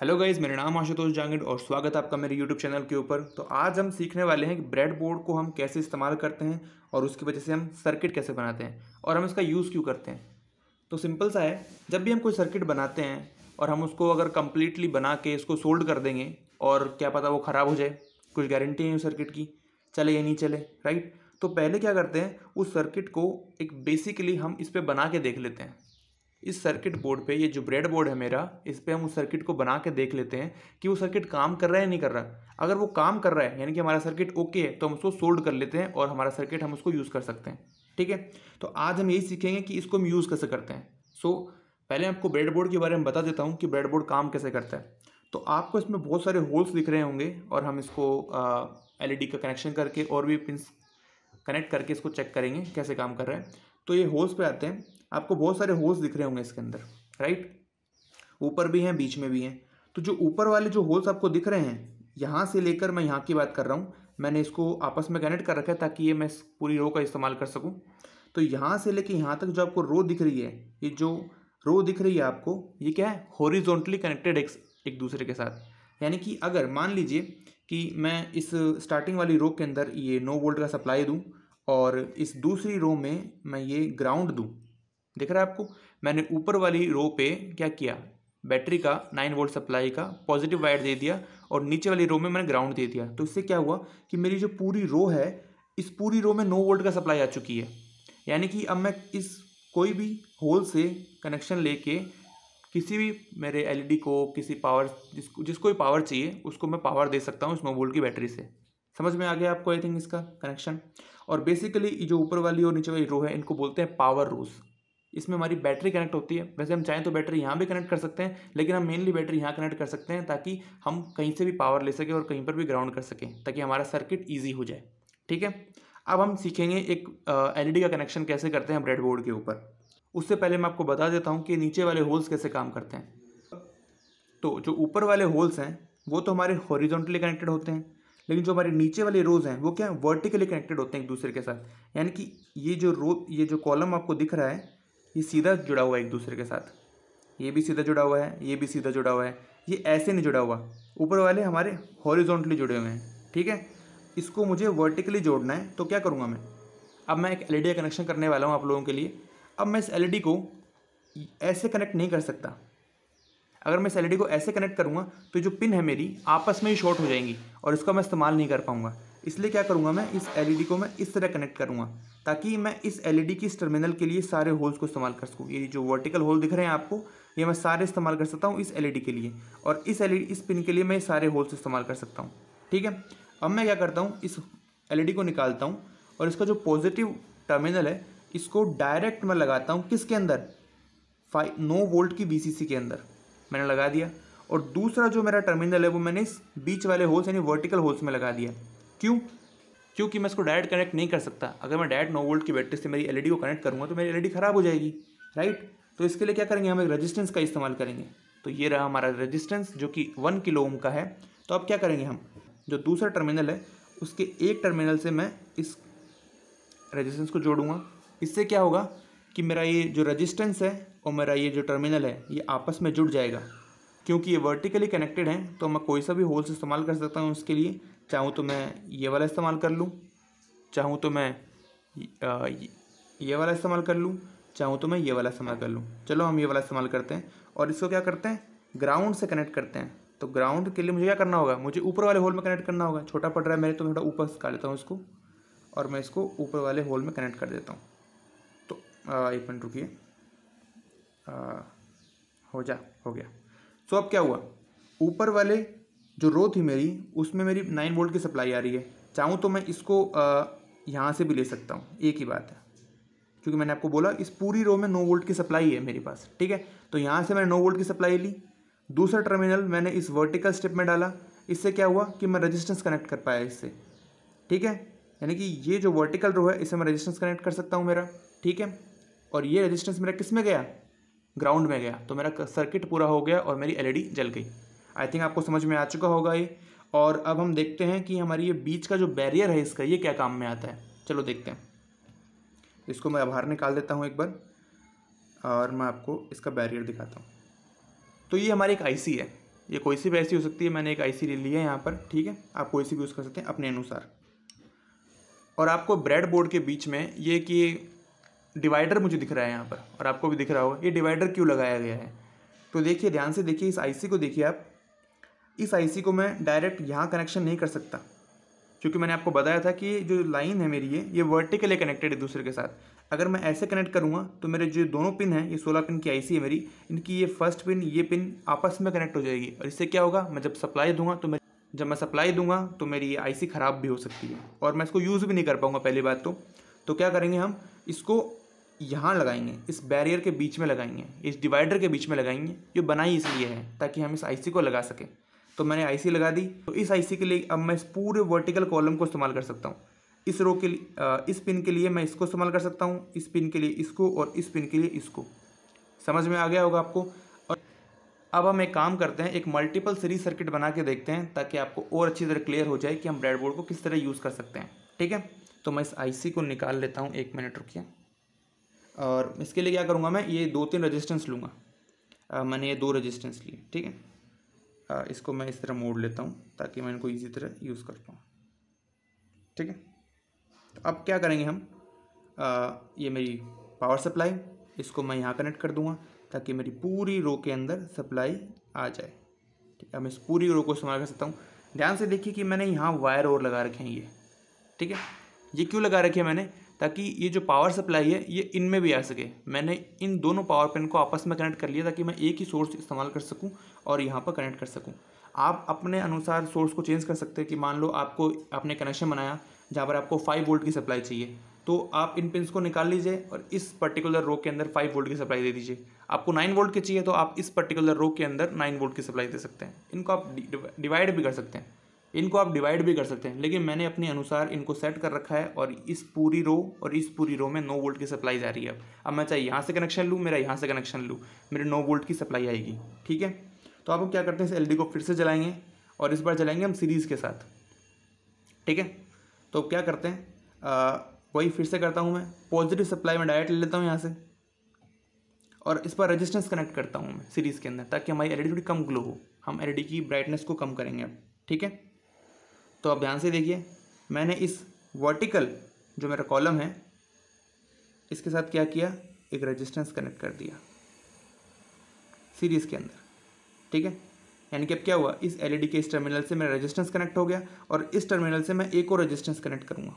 hello guys मेरा नाम आशुतोष जांगड और स्वागत है आपका मेरे यूट्यूब चैनल के ऊपर तो आज हम सीखने वाले हैं कि ब्रेड बोर्ड को हम कैसे इस्तेमाल करते हैं और उसकी वजह से हम सर्किट कैसे बनाते हैं और हम इसका यूज़ क्यों करते हैं तो सिंपल सा है जब भी हम कोई सर्किट बनाते हैं और हम उसको अगर कम्प्लीटली बना के इसको सोल्ड कर देंगे और क्या पता वो ख़राब हो जाए कुछ गारंटी है उस सर्किट की चले या नहीं चले राइट तो पहले क्या करते हैं उस सर्किट को एक बेसिकली हम इस पर बना के देख लेते हैं इस सर्किट बोर्ड पे ये जो ब्रेड बोर्ड है मेरा इस पर हम उस सर्किट को बना के देख लेते हैं कि वो सर्किट काम कर रहा है या नहीं कर रहा है अगर वो काम कर रहा है यानी कि हमारा सर्किट ओके है तो हम उसको सोल्ड कर लेते हैं और हमारा सर्किट हम उसको यूज़ कर सकते हैं ठीक है तो आज हम यही सीखेंगे कि इसको हम यूज़ कैसे करते हैं सो पहले आपको ब्रेड बोर्ड के बारे में बता देता हूँ कि ब्रेड बोर्ड काम कैसे करता है तो आपको इसमें बहुत सारे होल्स दिख रहे होंगे और हम इसको एल e का कनेक्शन करके और भी पिन कनेक्ट करके इसको चेक करेंगे कैसे काम कर रहा है तो ये होल्स पे आते हैं आपको बहुत सारे होल्स दिख रहे होंगे इसके अंदर राइट ऊपर भी हैं बीच में भी हैं तो जो ऊपर वाले जो होल्स आपको दिख रहे हैं यहाँ से लेकर मैं यहाँ की बात कर रहा हूँ मैंने इसको आपस में कनेक्ट कर रखा है ताकि ये मैं पूरी रो का इस्तेमाल कर सकूँ तो यहाँ से लेकर यहाँ तक जो आपको रो दिख रही है ये जो रो दिख रही है आपको ये क्या है हॉरिजॉन्टली कनेक्टेड एक, एक दूसरे के साथ यानी कि अगर मान लीजिए कि मैं इस स्टार्टिंग वाली रो के अंदर ये नो वोल्ट का सप्लाई दूँ और इस दूसरी रो में मैं ये ग्राउंड दूँ दिख रहा है आपको मैंने ऊपर वाली रो पे क्या किया बैटरी का नाइन वोल्ट सप्लाई का पॉजिटिव वायर दे दिया और नीचे वाली रो में मैंने ग्राउंड दे दिया तो इससे क्या हुआ कि मेरी जो पूरी रो है इस पूरी रो में नो वोल्ट का सप्लाई आ चुकी है यानी कि अब मैं इस कोई भी होल से कनेक्शन लेके किसी भी मेरे एलईडी e को किसी पावर जिसको जिसको भी पावर चाहिए उसको मैं पावर दे सकता हूँ इस नो वोल्ट की बैटरी से समझ में आ गया आपको आई थिंक इसका कनेक्शन और बेसिकली जो ऊपर वाली और नीचे वाली रो है इनको बोलते हैं पावर रोज़ इसमें हमारी बैटरी कनेक्ट होती है वैसे हम चाहें तो बैटरी यहाँ भी कनेक्ट कर सकते हैं लेकिन हम मेनली बैटरी यहाँ कनेक्ट कर सकते हैं ताकि हम कहीं से भी पावर ले सकें और कहीं पर भी ग्राउंड कर सकें ताकि हमारा सर्किट ईजी हो जाए ठीक है अब हम सीखेंगे एक एल का कनेक्शन कैसे करते हैं ब्रेडबोर्ड के ऊपर उससे पहले मैं आपको बता देता हूँ कि नीचे वाले होल्स कैसे काम करते हैं तो जो ऊपर वाले होल्स हैं वो तो हमारे हॉरिजॉन्टली कनेक्टेड होते हैं लेकिन जो हमारे नीचे वाले रोज हैं वो क्या वर्टिकली कनेक्टेड होते हैं एक दूसरे के साथ यानी कि ये जो रो ये जो कॉलम आपको दिख रहा है ये सीधा जुड़ा हुआ है एक दूसरे के साथ ये भी सीधा जुड़ा हुआ है ये भी सीधा जुड़ा हुआ है ये ऐसे नहीं जुड़ा हुआ ऊपर वाले हमारे हॉरिजॉन्टली जुड़े हुए हैं ठीक है इसको मुझे वर्टिकली जोड़ना है तो क्या करूँगा मैं अब मैं एक एल का कनेक्शन करने वाला हूँ आप लोगों के लिए अब मैं इस एल को ऐसे कनेक्ट नहीं कर सकता अगर मैं इस एल को ऐसे कनेक्ट करूँगा तो जो पिन है मेरी आपस में ही शॉर्ट हो जाएंगी और इसका मैं इस्तेमाल नहीं कर पाऊँगा इसलिए क्या करूँगा मैं इस एल e को मैं इस तरह कनेक्ट करूँगा ताकि मैं इस एल e की इस टर्मिनल के लिए सारे होल्स को इस्तेमाल कर सकूँ ये जो वर्टिकल होल दिख रहे हैं आपको ये मैं सारे इस्तेमाल कर सकता हूँ इस एल e के लिए और इस एल इस पिन के लिए मैं सारे होल्स इस्तेमाल कर सकता हूँ ठीक है अब मैं क्या करता हूँ इस एल को निकालता हूँ और इसका जो पॉजिटिव टर्मिनल है इसको डायरेक्ट मैं लगाता हूँ किसके अंदर फाइव नो वोल्ट की बी के अंदर मैंने लगा दिया और दूसरा जो मेरा टर्मिनल है वो मैंने इस बीच वाले होल्स यानी वर्टिकल होल्स में लगा दिया क्यों क्योंकि मैं इसको डायरेक्ट कनेक्ट नहीं कर सकता अगर मैं डायरेक्ट नौ वोल्ट की बैटरी से मेरी एलईडी e को कनेक्ट करूँगा तो मेरी एलईडी e ख़राब हो जाएगी राइट तो इसके लिए क्या करेंगे हम एक रजिस्टेंस का इस्तेमाल करेंगे तो ये रहा हमारा रजिस्टेंस जो कि वन किलो ओम का है तो अब क्या करेंगे हम जो दूसरा टर्मिनल है उसके एक टर्मिनल से मैं इस रजिस्टेंस को जोड़ूंगा इससे क्या होगा कि मेरा ये जो रजिस्टेंस है और मेरा ये जो टर्मिनल है ये आपस में जुड़ जाएगा क्योंकि ये वर्टिकली कनेक्टेड हैं तो मैं कोई सा भी होल्स इस्तेमाल कर सकता हूँ उसके लिए चाहूँ तो मैं ये वाला इस्तेमाल कर लूँ चाहूँ तो, तो मैं ये वाला इस्तेमाल कर लूँ चाहूँ तो मैं ये वाला इस्तेमाल कर लूँ चलो हम ये वाला इस्तेमाल करते हैं और इसको क्या करते हैं ग्राउंड से कनेक्ट करते हैं तो ग्राउंड के लिए मुझे क्या करना होगा मुझे ऊपर वाले होल में कनेक्ट करना होगा छोटा पड़ रहा है मेरे तो मैं थोड़ा ऊपर सिखा लेता हूँ इसको और मैं इसको ऊपर वाले होल में कनेक्ट कर देता हूँ तो एक मिनट रुकी हो जा हो गया सो तो अब क्या हुआ ऊपर वाले जो रो थी मेरी उसमें मेरी नाइन वोल्ट की सप्लाई आ रही है चाहूँ तो मैं इसको यहाँ से भी ले सकता हूँ एक ही बात है क्योंकि मैंने आपको बोला इस पूरी रो में नौ वोल्ट की सप्लाई है मेरे पास ठीक है तो यहाँ से मैंने नौ वोल्ट की सप्लाई ली दूसरा टर्मिनल मैंने इस वर्टिकल स्टेप में डाला इससे क्या हुआ कि मैं रजिस्टेंस कनेक्ट कर पाया इससे ठीक है यानी कि ये जो वर्टिकल रो है इसे मैं रजिस्टेंस कनेक्ट कर सकता हूँ मेरा ठीक है और ये रजिस्टेंस मेरा किस में गया ग्राउंड में गया तो मेरा सर्किट पूरा हो गया और मेरी एल e जल गई आई थिंक आपको समझ में आ चुका होगा ये और अब हम देखते हैं कि हमारी ये बीच का जो बैरियर है इसका ये क्या काम में आता है चलो देखते हैं इसको मैं बाहर निकाल देता हूँ एक बार और मैं आपको इसका बैरियर दिखाता हूँ तो ये हमारी एक आईसी है ये कोई सी भी ऐसी हो सकती है मैंने एक आईसी ले ली है यहाँ पर ठीक है आप कोई सी भी यूज़ कर सकते हैं अपने अनुसार और आपको ब्रेड बोर्ड के बीच में ये कि डिवाइडर मुझे दिख रहा है यहाँ पर और आपको भी दिख रहा होगा ये डिवाइडर क्यों लगाया गया है तो देखिए ध्यान से देखिए इस आईसी को देखिए आप इस आईसी को मैं डायरेक्ट यहाँ कनेक्शन नहीं कर सकता क्योंकि मैंने आपको बताया था कि जो लाइन है मेरी ये ये वर्टिकली कनेक्टेड है दूसरे के साथ अगर मैं ऐसे कनेक्ट करूँगा तो मेरे जो दोनों पिन हैं ये सोलह पिन की आईसी है मेरी इनकी ये फर्स्ट पिन ये पिन आपस में कनेक्ट हो जाएगी और इससे क्या होगा मैं जब सप्लाई दूंगा तो मैं जब मैं सप्लाई दूंगा तो मेरी ये आईसी ख़राब भी हो सकती है और मैं इसको यूज़ भी नहीं कर पाऊँगा पहली बात तो तो क्या करेंगे हम इसको यहाँ लगाएंगे इस बैरियर के बीच में लगाएंगे इस डिवाइडर के बीच में लगाएंगे जो बनाई इसलिए है ताकि हम इस आई को लगा सकें तो मैंने आईसी लगा दी तो इस आईसी के लिए अब मैं इस पूरे वर्टिकल कॉलम को इस्तेमाल कर सकता हूँ इस रो के लिए इस पिन के लिए मैं इसको इस्तेमाल कर सकता हूँ इस पिन के लिए इसको और इस पिन के लिए इसको समझ में आ गया होगा आपको और अब हम एक काम करते हैं एक मल्टीपल सीरीज सर्किट बना के देखते हैं ताकि आपको और अच्छी तरह क्लियर हो जाए कि हम ब्रेडबोर्ड को किस तरह यूज़ कर सकते हैं ठीक है तो मैं इस आईसी को निकाल लेता हूँ एक मिनट रुकिए और इसके लिए क्या करूँगा मैं ये दो तीन रजिस्टेंस लूँगा मैंने ये दो रजिस्टेंस लिए ठीक है इसको मैं इस तरह मोड़ लेता हूँ ताकि मैं इनको इजी तरह यूज़ कर पाऊँ ठीक है तो अब क्या करेंगे हम आ, ये मेरी पावर सप्लाई इसको मैं यहाँ कनेक्ट कर दूँगा ताकि मेरी पूरी रो के अंदर सप्लाई आ जाए ठीक है मैं इस पूरी रो को इस्तेमाल कर सकता हूँ ध्यान से देखिए कि मैंने यहाँ वायर और लगा रखे हैं ये ठीक है ये क्यों लगा रखे हैं मैंने ताकि ये जो पावर सप्लाई है ये इनमें भी आ सके मैंने इन दोनों पावर पेन को आपस में कनेक्ट कर लिया ताकि मैं एक ही सोर्स इस्तेमाल कर सकूँ और यहाँ पर कनेक्ट कर सकूँ आप अपने अनुसार सोर्स को चेंज कर सकते हैं कि मान लो आपको आपने कनेक्शन बनाया जहाँ पर आपको फाइव वोल्ट की सप्लाई चाहिए तो आप इन पिन को निकाल लीजिए और इस पर्टिकुलर रो के अंदर फाइव वोल्ट की सप्लाई दे दीजिए आपको नाइन वोल्ट की चाहिए तो आप इस पर्टिकुलर रो के अंदर नाइन वोल्ट की सप्लाई दे सकते हैं इनको आप डिवाइड भी कर सकते हैं इनको आप डिवाइड भी कर सकते हैं लेकिन मैंने अपने अनुसार इनको सेट कर रखा है और इस पूरी रो और इस पूरी रो में नो वोल्ट की सप्लाई जा रही है अब अब मैं चाहे यहाँ से कनेक्शन लूँ मेरा यहाँ से कनेक्शन लूँ मेरे नो वोल्ट की सप्लाई आएगी ठीक है तो आप क्या करते हैं इस एल को फिर से जलाएंगे और इस बार जलाएंगे हम सीरीज़ के साथ ठीक है तो क्या करते हैं आ, वही फिर से करता हूँ मैं पॉजिटिव सप्लाई में डायरेक्ट ले लेता हूँ यहाँ से और इस पर रेजिस्टेंस कनेक्ट करता हूँ मैं सीरीज़ के अंदर ताकि हमारी एल थोड़ी कम ग्लो हो हम एल की ब्राइटनेस को कम करेंगे अब ठीक है तो आप ध्यान से देखिए मैंने इस वर्टिकल जो मेरा कॉलम है इसके साथ क्या किया एक रेजिस्टेंस कनेक्ट कर दिया सीरीज़ के अंदर ठीक है यानी कि अब क्या हुआ इस एलईडी के इस टर्मिनल से मेरा रेजिस्टेंस कनेक्ट हो गया और इस टर्मिनल से मैं एक और रेजिस्टेंस कनेक्ट करूँगा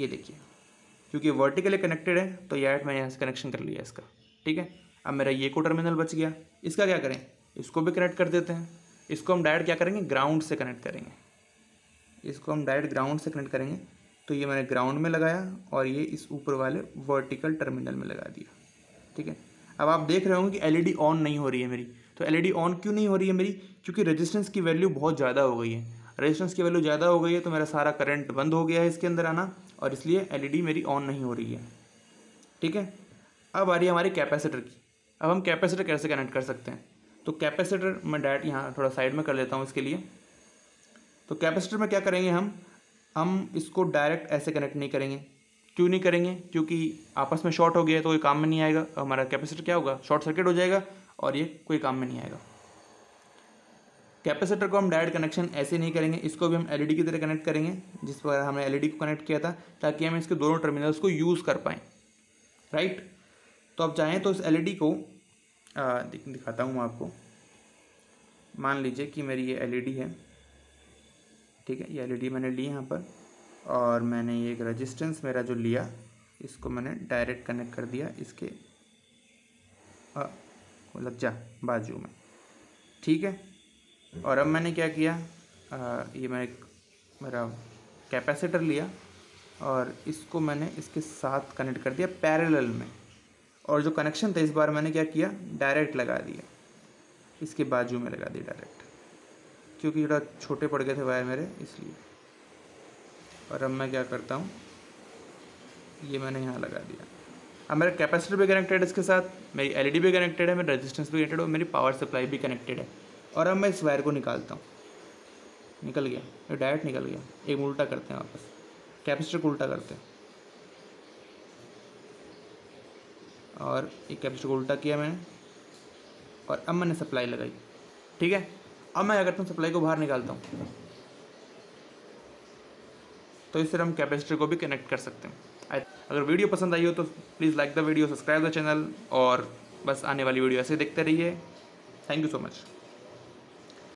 ये देखिए क्योंकि वर्टिकली कनेक्टेड है तो यार मैंने यहाँ से कनेक्शन कर लिया इसका ठीक है अब मेरा ये को टर्मिनल बच गया इसका क्या करें इसको भी कनेक्ट कर देते हैं इसको हम डायरेक्ट क्या करेंगे ग्राउंड से कनेक्ट करेंगे इसको हम डायरेक्ट ग्राउंड से कनेक्ट करेंगे तो ये मैंने ग्राउंड में लगाया और ये इस ऊपर वाले वर्टिकल टर्मिनल में लगा दिया ठीक है अब आप देख रहे होंगे कि एलईडी ऑन e नहीं हो रही है मेरी तो एलईडी ऑन e क्यों नहीं हो रही है मेरी क्योंकि रेजिस्टेंस की वैल्यू बहुत ज़्यादा हो गई है रेजिस्टेंस की वैल्यू ज़्यादा हो गई है तो मेरा सारा करंट बंद हो गया है इसके अंदर आना और इसलिए एल e मेरी ऑन नहीं हो रही है ठीक है अब आ रही है हमारी कैपेसिटर की अब हम कैपेसिटर कैसे कनेक्ट कर सकते हैं तो कैपेसिटर मैं डायरेक्ट यहाँ थोड़ा साइड में कर लेता हूँ इसके लिए तो कैपेसिटर में क्या करेंगे हम हम इसको डायरेक्ट ऐसे कनेक्ट नहीं करेंगे क्यों नहीं करेंगे क्योंकि आपस में शॉर्ट हो गया तो कोई काम में नहीं आएगा हमारा कैपेसिटर क्या होगा शॉर्ट सर्किट हो जाएगा और ये कोई काम में नहीं आएगा कैपेसिटर को हम डायरेक्ट कनेक्शन ऐसे नहीं करेंगे इसको भी हम एलईडी की तरह कनेक्ट करेंगे जिस पर हमने एलईडी को कनेक्ट किया था ताकि हम इसके दोनों टर्मिनल्स को यूज़ कर पाएँ राइट तो आप चाहें तो इस एलईडी को आ, दिखाता हूँ आपको मान लीजिए कि मेरी ये एलईडी e है ठीक है ये एलईडी e मैंने ली यहाँ पर और मैंने ये एक रजिस्टेंस मेरा जो लिया इसको मैंने डायरेक्ट कनेक्ट कर दिया इसके लग जा बाजू में ठीक है और अब मैंने क्या किया आ, ये मैं एक मेरा कैपेसिटर लिया और इसको मैंने इसके साथ कनेक्ट कर दिया पैरेलल में और जो कनेक्शन था इस बार मैंने क्या किया डायरेक्ट लगा दिया इसके बाजू में लगा दिया डायरेक्ट क्योंकि थोड़ा छोटे पड़ गए थे वायर मेरे इसलिए और अब मैं क्या करता हूँ ये मैंने यहाँ लगा दिया अब मेरा कैपेसिटर भी कनेक्टेड है इसके साथ मेरी एलईडी e भी कनेक्टेड है मेरा रेजिस्टेंस भी कनेक्टेड है और मेरी पावर सप्लाई भी कनेक्टेड है और अब मैं इस वायर को निकालता हूँ निकल गया ये डायरेक्ट निकल गया एक उल्टा करते हैं वापस कैपेसिटर को उल्टा करते हैं और एक कैपेसिटर को उल्टा किया मैंने और अब मैंने सप्लाई लगाई ठीक है अब मैं अगर तुम सप्लाई को बाहर निकालता हूँ तो इससे हम कैपेसिटर को भी कनेक्ट कर सकते हैं अगर वीडियो पसंद आई हो तो please like the video subscribe the channel और बस आने वाली वीडियो ऐसे देखते रहिए थैंक यू सो मच